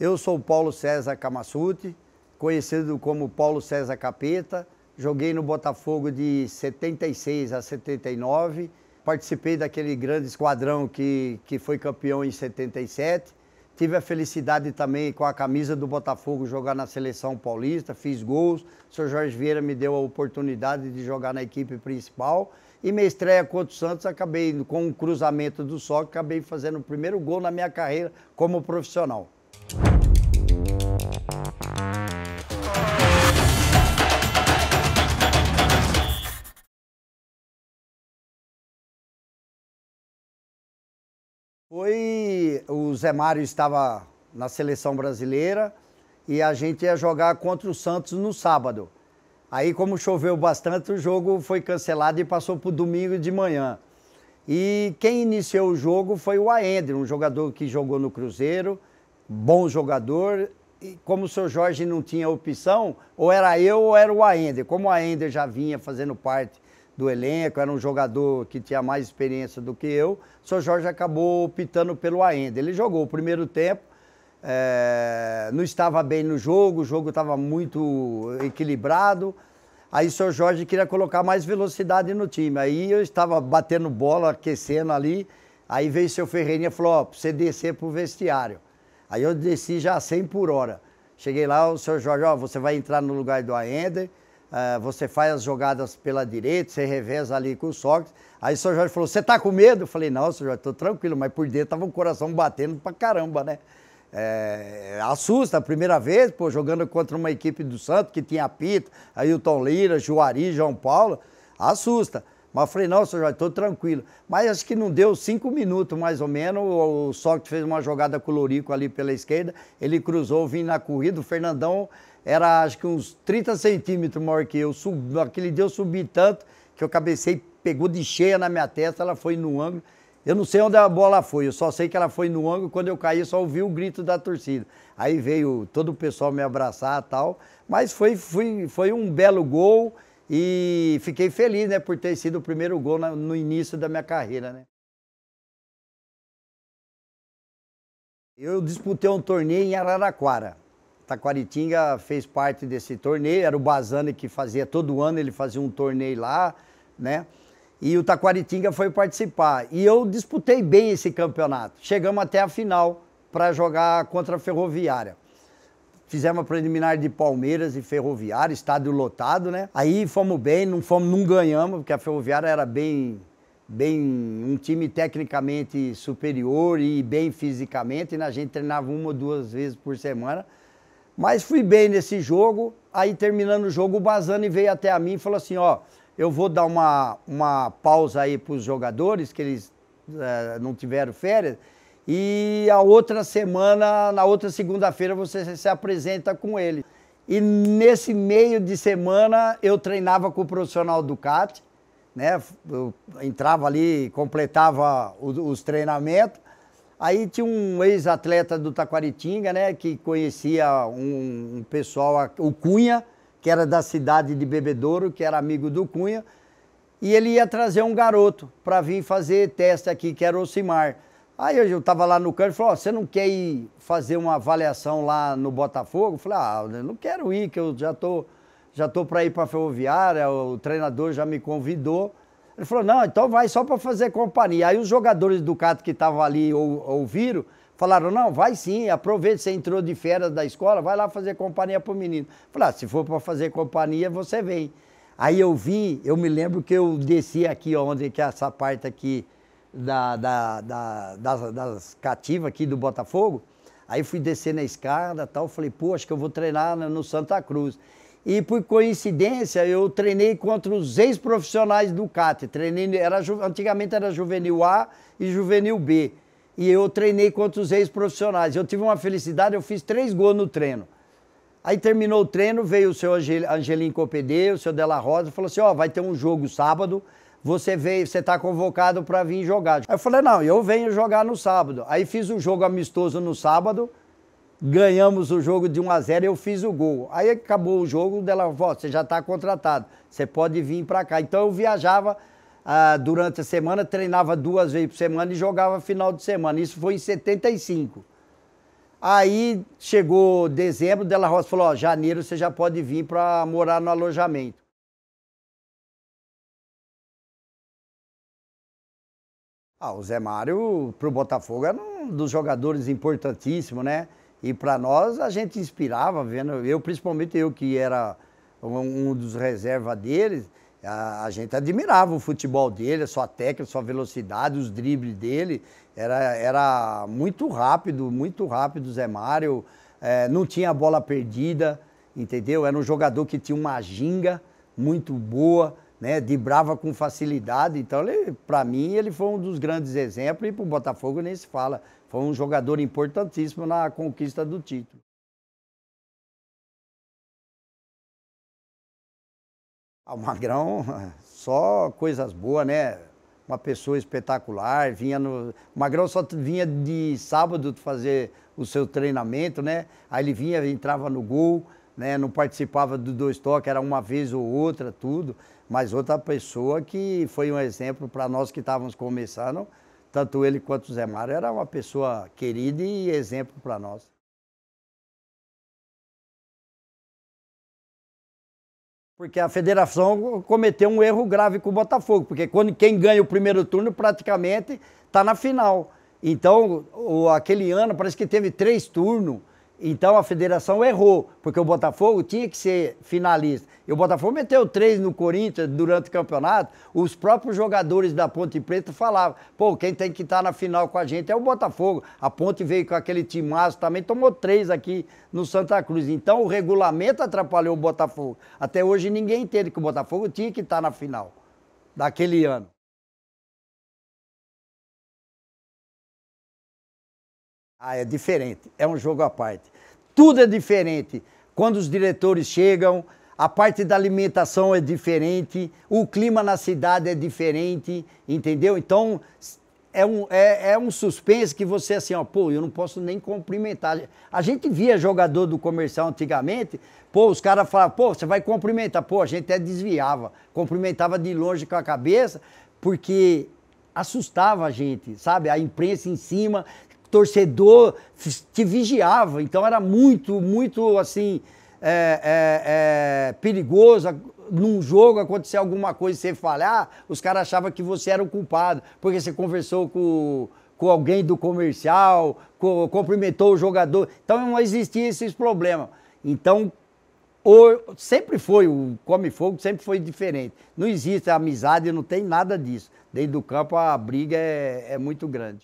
Eu sou Paulo César Camassuti, conhecido como Paulo César Capeta. Joguei no Botafogo de 76 a 79. Participei daquele grande esquadrão que, que foi campeão em 77. Tive a felicidade também com a camisa do Botafogo jogar na seleção paulista, fiz gols. O senhor Jorge Vieira me deu a oportunidade de jogar na equipe principal. E minha estreia contra o Santos, acabei com um cruzamento do só, acabei fazendo o primeiro gol na minha carreira como profissional. Foi, o Zé Mário estava na seleção brasileira e a gente ia jogar contra o Santos no sábado. Aí, como choveu bastante, o jogo foi cancelado e passou para o domingo de manhã. E quem iniciou o jogo foi o Aender, um jogador que jogou no Cruzeiro, bom jogador, como o seu Jorge não tinha opção, ou era eu ou era o Aender. Como o Aender já vinha fazendo parte do elenco, era um jogador que tinha mais experiência do que eu, o seu Jorge acabou optando pelo Aender. Ele jogou o primeiro tempo, é, não estava bem no jogo, o jogo estava muito equilibrado. Aí o seu Jorge queria colocar mais velocidade no time. Aí eu estava batendo bola, aquecendo ali. Aí veio o seu Ferreirinha e falou: ó, oh, você descer para o vestiário. Aí eu desci já a 100 por hora. Cheguei lá, o senhor Jorge, ó, você vai entrar no lugar do Aender, uh, é, você faz as jogadas pela direita, você reveza ali com o Sócrates. Aí o senhor Jorge falou, você tá com medo? Eu falei, não, senhor Jorge, tô tranquilo, mas por dentro tava o coração batendo pra caramba, né? É, assusta a primeira vez, pô, jogando contra uma equipe do Santos que tinha Pita, Ailton Lira, Juari, João Paulo, assusta. Mas falei, não, senhor Jorge, estou tranquilo. Mas acho que não deu cinco minutos, mais ou menos. O Sócrates fez uma jogada com o ali pela esquerda. Ele cruzou, vim na corrida. O Fernandão era, acho que uns 30 centímetros maior que eu. Subi, aquele dia eu subi tanto que eu cabecei, pegou de cheia na minha testa. Ela foi no ângulo. Eu não sei onde a bola foi, eu só sei que ela foi no ângulo. Quando eu caí, só ouvi o grito da torcida. Aí veio todo o pessoal me abraçar e tal. Mas foi, foi, foi um belo gol. E fiquei feliz, né, por ter sido o primeiro gol no início da minha carreira, né? Eu disputei um torneio em Araraquara. Taquaritinga fez parte desse torneio, era o Bazani que fazia todo ano, ele fazia um torneio lá, né? E o Taquaritinga foi participar. E eu disputei bem esse campeonato. Chegamos até a final para jogar contra a Ferroviária. Fizemos a preliminar de Palmeiras e Ferroviária, estádio lotado, né? Aí fomos bem, não fomos, não ganhamos, porque a Ferroviária era bem bem um time tecnicamente superior e bem fisicamente, né? a gente treinava uma ou duas vezes por semana. Mas fui bem nesse jogo, aí terminando o jogo, o Bazani veio até a mim e falou assim, ó, eu vou dar uma, uma pausa aí para os jogadores, que eles é, não tiveram férias, e a outra semana, na outra segunda-feira, você se apresenta com ele. E nesse meio de semana eu treinava com o profissional Ducati, né? Eu entrava ali, completava os, treinamentos. Aí tinha um ex-atleta do Taquaritinga, né, que conhecia um, um pessoal, o Cunha, que era da cidade de Bebedouro, que era amigo do Cunha, e ele ia trazer um garoto para vir fazer teste aqui, que era o Simar. Aí eu estava lá no canto e falou, oh, você não quer ir fazer uma avaliação lá no Botafogo? Eu falei, ah, eu não quero ir, que eu já tô, já tô para ir para a Ferroviária, o treinador já me convidou. Ele falou, não, então vai só para fazer companhia. Aí os jogadores do Cato que estavam ali ou, ouviram, falaram, não, vai sim, aproveita, você entrou de férias da escola, vai lá fazer companhia pro menino. Eu falei, ah, se for para fazer companhia, você vem. Aí eu vim, eu me lembro que eu desci aqui, onde que é essa parte aqui da, da, da, das, das cativas aqui do Botafogo. Aí fui descer na escada tal, falei, pô, acho que eu vou treinar no Santa Cruz. E por coincidência, eu treinei contra os ex-profissionais do CAT. Treinei, era, antigamente era juvenil A e juvenil B. E eu treinei contra os ex-profissionais. Eu tive uma felicidade, eu fiz três gols no treino. Aí terminou o treino, veio o seu Angelim Copedê, o seu Della Rosa, falou assim: ó, oh, vai ter um jogo sábado você veio, você tá convocado para vir jogar. Aí eu falei, não, eu venho jogar no sábado. Aí fiz um jogo amistoso no sábado, ganhamos o jogo de 1 a 0 eu fiz o gol. Aí acabou o jogo, dela falou, você já está contratado, você pode vir para cá. Então eu viajava ah, durante a semana, treinava duas vezes por semana e jogava final de semana. Isso foi em 75. Aí chegou dezembro, Dela Roça falou, ó, janeiro você já pode vir para morar no alojamento. Ah, o Zé Mário para o Botafogo era um dos jogadores importantíssimos, né? E para nós a gente inspirava vendo, eu principalmente eu que era um dos reservas deles, a, a, gente admirava o futebol dele, a sua técnica, a sua velocidade, os dribles dele. Era, era muito rápido, muito rápido o Zé Mário. É, não tinha bola perdida, entendeu? Era um jogador que tinha uma ginga muito boa né, brava com facilidade. Então, para mim, ele foi um dos grandes exemplos e para o Botafogo nem se fala. Foi um jogador importantíssimo na conquista do título. Ah, o Magrão, só coisas boas, né? Uma pessoa espetacular, vinha no. O Magrão só vinha de sábado fazer o seu treinamento, né? Aí ele vinha, entrava no gol, né? Não participava do dois toques, era uma vez ou outra, tudo. Mas outra pessoa que foi um exemplo para nós que estávamos começando, tanto ele quanto o Zé Mário, era uma pessoa querida e exemplo para nós. Porque a federação cometeu um erro grave com o Botafogo, porque quando quem ganha o primeiro turno praticamente está na final. Então, o, aquele ano parece que teve três turnos então a federação errou, porque o Botafogo tinha que ser finalista. E o Botafogo meteu três no Corinthians durante o campeonato. Os próprios jogadores da Ponte Preta falavam: pô, quem tem que estar tá na final com a gente é o Botafogo. A Ponte veio com aquele timaço também, tomou três aqui no Santa Cruz. Então o regulamento atrapalhou o Botafogo. Até hoje ninguém entende que o Botafogo tinha que estar tá na final daquele ano. Ah, é diferente, é um jogo à parte. Tudo é diferente. Quando os diretores chegam, a parte da alimentação é diferente, o clima na cidade é diferente, entendeu? Então, é um, é, é um suspense que você assim, ó, pô, eu não posso nem cumprimentar. A gente via jogador do comercial antigamente, pô, os caras falavam, pô, você vai cumprimentar. Pô, a gente até desviava, cumprimentava de longe com a cabeça, porque assustava a gente, sabe? A imprensa em cima, torcedor te vigiava. Então era muito, muito assim é, é, é, perigoso num jogo acontecer alguma coisa e você falhar, ah, os caras achavam que você era o culpado, porque você conversou com, com alguém do comercial, com, cumprimentou o jogador. Então não existia esses problemas. Então, sempre foi, o Come Fogo sempre foi diferente. Não existe amizade, não tem nada disso. Dentro do campo a briga é, é muito grande.